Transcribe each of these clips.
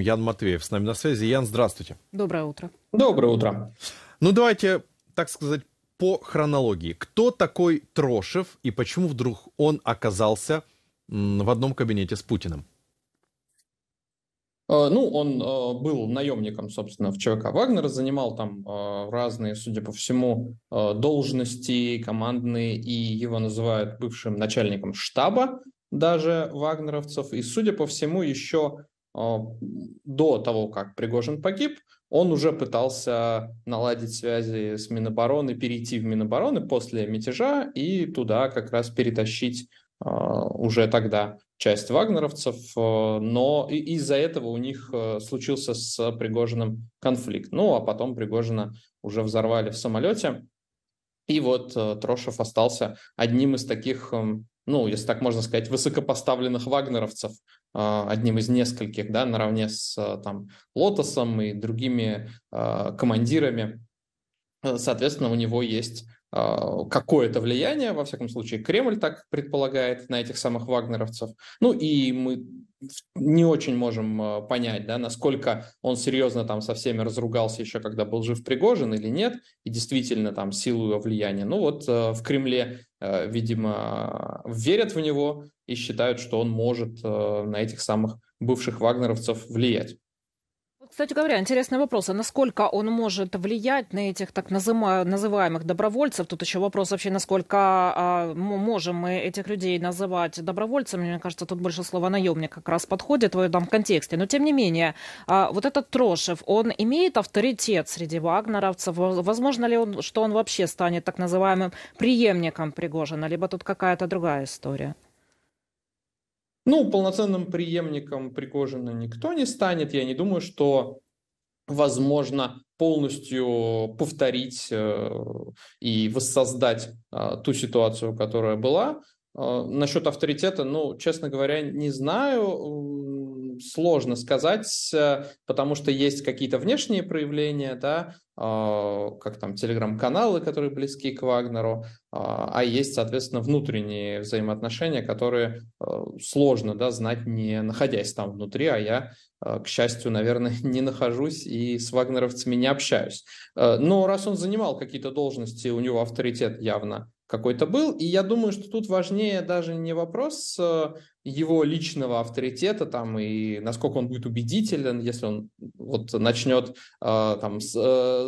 Ян Матвеев с нами на связи. Ян, здравствуйте. Доброе утро. Доброе утро. Ну, давайте, так сказать, по хронологии. Кто такой Трошев и почему вдруг он оказался в одном кабинете с Путиным? А, ну, он а, был наемником, собственно, в ЧВК Вагнера, занимал там а, разные, судя по всему, должности командные, и его называют бывшим начальником штаба даже вагнеровцев, и, судя по всему, еще а, до того, как Пригожин погиб, он уже пытался наладить связи с Минобороны, перейти в Минобороны после мятежа и туда как раз перетащить а, уже тогда часть вагнеровцев, а, но из-за этого у них случился с Пригожиным конфликт. Ну, а потом Пригожина уже взорвали в самолете, и вот Трошев остался одним из таких ну, если так можно сказать, высокопоставленных вагнеровцев, а, одним из нескольких, да, наравне с а, там Лотосом и другими а, командирами Э, соответственно, у него есть а, какое-то влияние, во всяком случае, Кремль так предполагает на этих самых вагнеровцев. Ну и мы не очень можем а, понять, да, насколько он серьезно там со всеми разругался еще, когда был жив Пригожин или нет, и действительно там силу его влияния. Ну вот э, в Кремле, э, видимо, верят в него и считают, что он может на этих самых бывших вагнеровцев влиять. Кстати говоря, интересный вопрос. А насколько он может влиять на этих так называемых добровольцев? Тут еще вопрос вообще, насколько а, можем мы этих людей называть добровольцами. Мне кажется, тут больше слово наемник как раз подходит в этом контексте. Но тем не менее, а, вот этот Трошев, он имеет авторитет среди вагнеровцев? Возможно ли, он, что он вообще станет так называемым преемником Пригожина? Либо тут какая-то другая история? Ну, полноценным преемником Пригожина никто не станет. Я не думаю, что возможно полностью повторить э, и воссоздать э, ту ситуацию, которая была. Э, насчет авторитета, ну, честно говоря, не знаю сложно сказать, э, потому что есть какие-то внешние проявления, да, а, как там телеграм-каналы, которые близки к Вагнеру, а, а есть, соответственно, внутренние взаимоотношения, которые э, сложно да, знать, не находясь там внутри, а я, э, к счастью, наверное, не нахожусь и с вагнеровцами не общаюсь. Но раз он занимал какие-то должности, у него авторитет явно какой-то был. И я думаю, что тут важнее даже не вопрос э, его личного авторитета там и насколько он будет убедителен, если он вот начнет э, там э,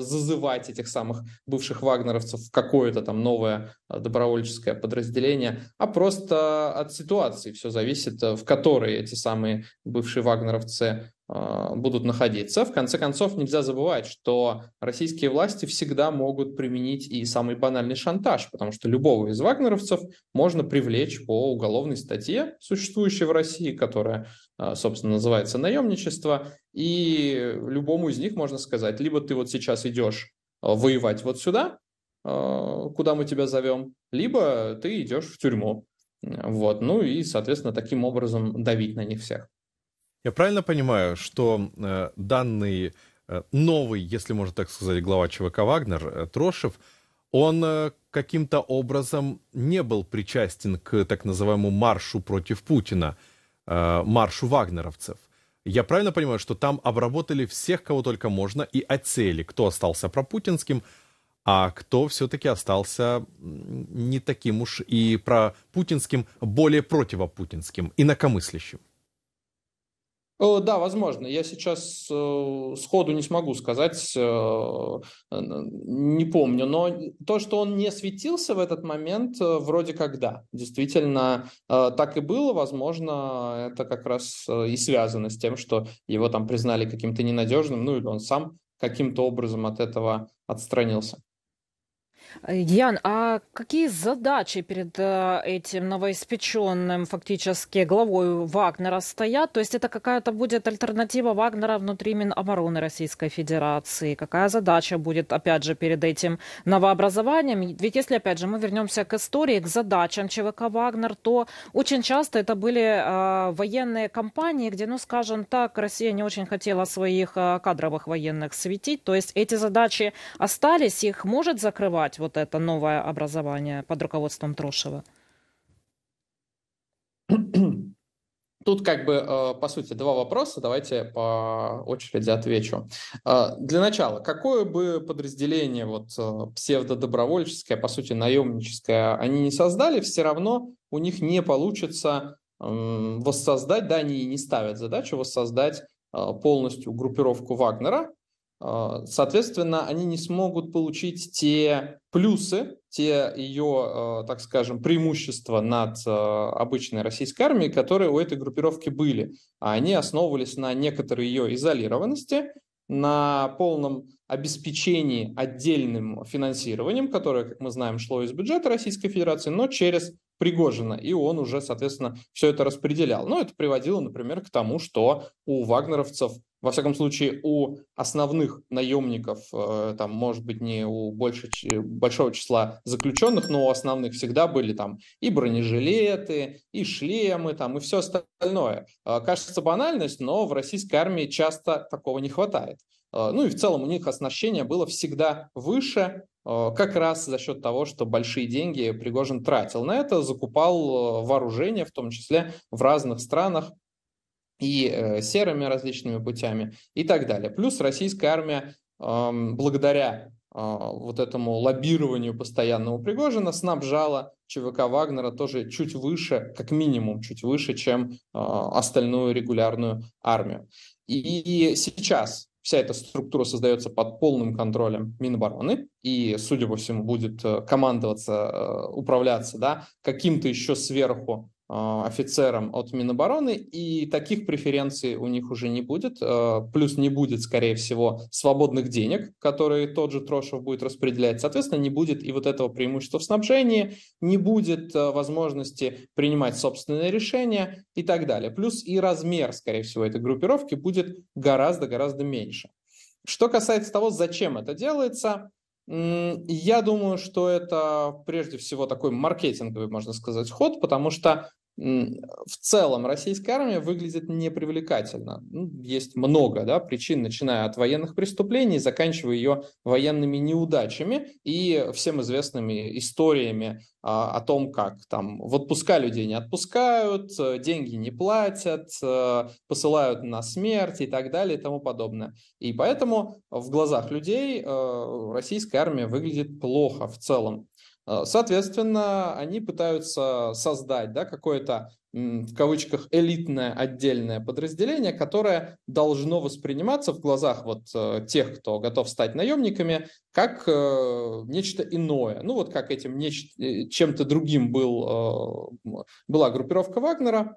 зазывать этих самых бывших вагнеровцев в какое-то там новое добровольческое подразделение, а просто от ситуации все зависит, в которой эти самые бывшие вагнеровцы а, будут находиться. В конце концов, нельзя забывать, что российские власти всегда могут применить и самый банальный шантаж, потому что любого из вагнеровцев можно привлечь по уголовной статье, существующей в России, которая, а, собственно, называется наемничество, и любому из них можно сказать, либо ты вот сейчас идешь а, воевать вот сюда, куда мы тебя зовем, либо ты идешь в тюрьму. Вот. Ну и, соответственно, таким образом давить на них всех. Я правильно понимаю, что э, данный э, новый, если можно так сказать, глава ЧВК Вагнер э, Трошев, он э, каким-то образом не был причастен к так называемому маршу против Путина, э, маршу вагнеровцев. Я правильно понимаю, что там обработали всех, кого только можно, и отсеяли, кто остался пропутинским, а кто все-таки остался не таким уж и про путинским, более противопутинским, инакомыслящим? Э, да, возможно. Я сейчас э, сходу не смогу сказать, э, не помню. Но то, что он не светился в этот момент, вроде как да. Действительно, так и было. Возможно, это как раз и связано с тем, что его там признали каким-то ненадежным, ну или он сам каким-то образом от этого отстранился. Ян, э, а какие задачи перед э, этим новоиспеченным фактически главой Вагнера стоят? То есть это какая-то будет альтернатива Вагнера внутри Минобороны Российской Федерации? Какая задача будет, опять же, перед этим новообразованием? Ведь если, опять же, мы вернемся к истории, к задачам ЧВК Вагнер, то очень часто это были э, военные компании, где, ну, скажем так, Россия не очень хотела своих э, кадровых военных светить. То есть эти задачи остались, их может закрывать вот это новое образование под руководством Трошева? Тут как бы, э, по сути, два вопроса. Давайте по очереди отвечу. Э, для начала, какое бы подразделение вот э, псевдодобровольческое, по сути, наемническое, они не создали, все равно у них не получится воссоздать, да, они не ставят задачу воссоздать полностью группировку Вагнера, а, соответственно, они не смогут получить те плюсы, те ее, а, так скажем, преимущества над а, обычной российской армией, которые у этой группировки были. Они основывались на некоторой ее изолированности, на полном обеспечении отдельным финансированием, которое, как мы знаем, шло из бюджета Российской Федерации, но через Пригожина, и он уже, соответственно, все это распределял. Но ну, это приводило, например, к тому, что у вагнеровцев во всяком случае, у основных наемников, э, там, может быть, не у больше, большого числа заключенных, но у основных всегда были там и бронежилеты, и шлемы, там, и все остальное. Э, кажется, банальность, но в российской армии часто такого не хватает. Э, ну и в целом у них оснащение было всегда выше, Э, как раз за счет того, что большие деньги Пригожин тратил на это, закупал э, вооружение, в том числе в разных странах, и э, серыми различными путями и так далее. Плюс российская армия эм, благодаря вот этому лоббированию постоянного Пригожина снабжала ЧВК Вагнера тоже чуть выше, как минимум чуть выше, чем остальную регулярную армию. И сейчас вся эта структура создается под полным контролем Минобороны и, судя по всему, будет э, командоваться, э, управляться да, каким-то еще сверху а, офицерам от Минобороны, и таких преференций у них уже не будет. А, плюс не будет, скорее всего, свободных денег, которые тот же Трошев будет распределять. Соответственно, не будет и вот этого преимущества в снабжении, не будет а, возможности принимать собственные решения и так далее. Плюс и размер, скорее всего, этой группировки будет гораздо-гораздо меньше. Что касается того, зачем это делается, я думаю, что это прежде всего такой маркетинговый, можно сказать, ход, потому что в целом российская армия выглядит непривлекательно. Ну, есть много да, причин, начиная от военных преступлений, заканчивая ее военными неудачами и всем известными историями а, о том, как там в отпуска людей не отпускают, э, деньги не платят, э, посылают на смерть и так далее и тому подобное. И поэтому в глазах людей э, российская армия выглядит плохо в целом. А, соответственно, они пытаются создать да, какое-то, в кавычках, элитное отдельное подразделение, которое должно восприниматься в глазах вот э, тех, кто готов стать наемниками, как э, нечто иное. Ну вот как этим э, чем-то другим был, была группировка Вагнера,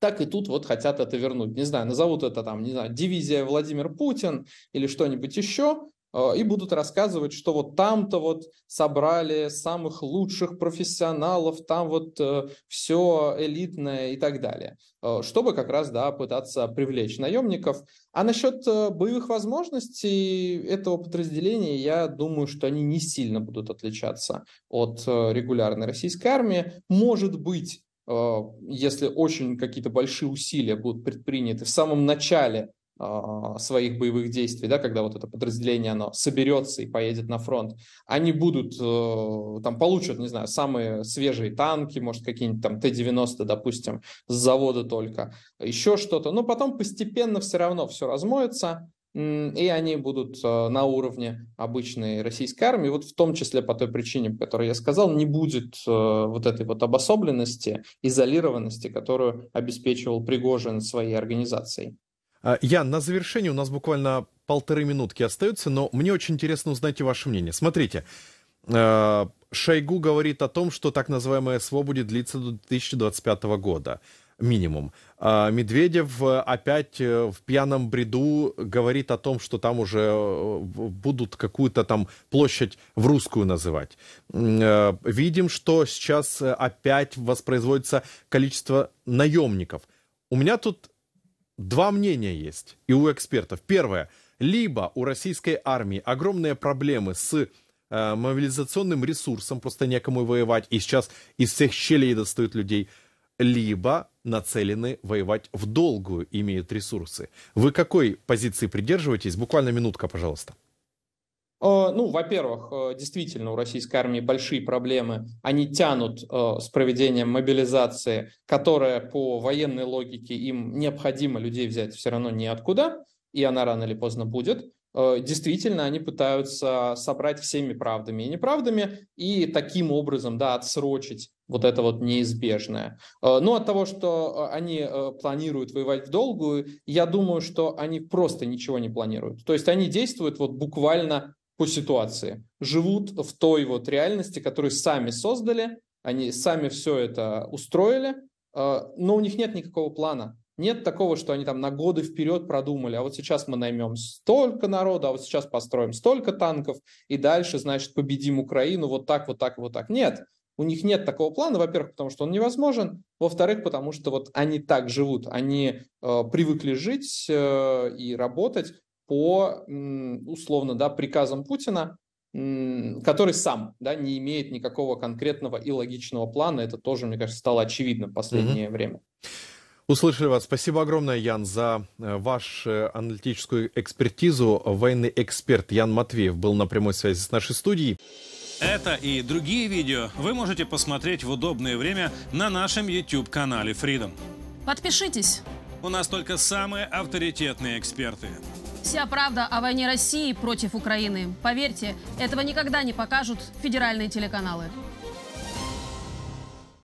так и тут вот хотят это вернуть. Не знаю, назовут это там, не знаю, дивизия Владимир Путин или что-нибудь еще, Э, и будут рассказывать, что вот там-то вот собрали самых лучших профессионалов, там вот э, все элитное и так далее, э, чтобы как раз, да, пытаться привлечь наемников. А насчет боевых возможностей этого подразделения, я думаю, что они не сильно будут отличаться от регулярной российской армии. Может быть, если очень какие-то большие усилия будут предприняты в самом начале а, своих боевых действий, да, когда вот это подразделение, оно соберется и поедет на фронт, они будут, э, там, получат, не знаю, самые свежие танки, может, какие-нибудь там Т-90, допустим, с завода только, еще что-то, но потом постепенно все равно все размоется, и они будут э, на уровне обычной российской армии, вот в том числе по той причине, по которой я сказал, не будет э, вот этой вот обособленности, изолированности, которую обеспечивал Пригожин своей организацией. А, Ян, на завершение у нас буквально полторы минутки остаются, но мне очень интересно узнать и ваше мнение. Смотрите, а, Шойгу говорит о том, что так называемая СВО будет длиться до 2025 года, минимум. А Медведев э, опять э, в пьяном бреду говорит о том, что там уже э, будут какую-то там площадь в русскую называть. Видим, что сейчас опять воспроизводится количество наемников. У меня тут два мнения есть и у экспертов. Первое. Либо у российской армии огромные проблемы с э, мобилизационным ресурсом, просто некому воевать, и сейчас из всех щелей достают людей. Либо нацелены воевать в долгую, имеют ресурсы. Вы какой позиции придерживаетесь? Буквально минутка, пожалуйста. Э, ну, во-первых, э, действительно, у российской армии большие проблемы. Они тянут э, с проведением мобилизации, которая по военной логике им необходимо людей взять все равно ниоткуда, и она рано или поздно будет. Действительно, они пытаются собрать всеми правдами и неправдами и таким образом да, отсрочить вот это вот неизбежное. Но ну, от того, что они планируют воевать в долгую, я думаю, что они просто ничего не планируют. То есть они действуют вот буквально по ситуации, живут в той вот реальности, которую сами создали, они сами все это устроили, э, но у них нет никакого плана. Нет такого, что они там на годы вперед продумали, а вот сейчас мы наймем столько народа, а вот сейчас построим столько танков, и дальше, значит, победим Украину вот так, вот так, вот так. Нет, у них нет такого плана, во-первых, потому что он невозможен, во-вторых, потому что вот они так живут, они э, привыкли жить э, и работать по, условно, да, приказам Путина, который сам да, не имеет никакого конкретного и логичного плана. Это тоже, мне кажется, стало очевидно в последнее mm время. Услышали вас. Спасибо огромное, Ян, за э, вашу аналитическую экспертизу. Военный эксперт Ян Матвеев был на прямой связи с нашей студией. Это и другие видео вы можете посмотреть в удобное время на нашем YouTube-канале Freedom. Подпишитесь. У нас только самые авторитетные эксперты. Вся правда о войне России против Украины. Поверьте, этого никогда не покажут федеральные телеканалы.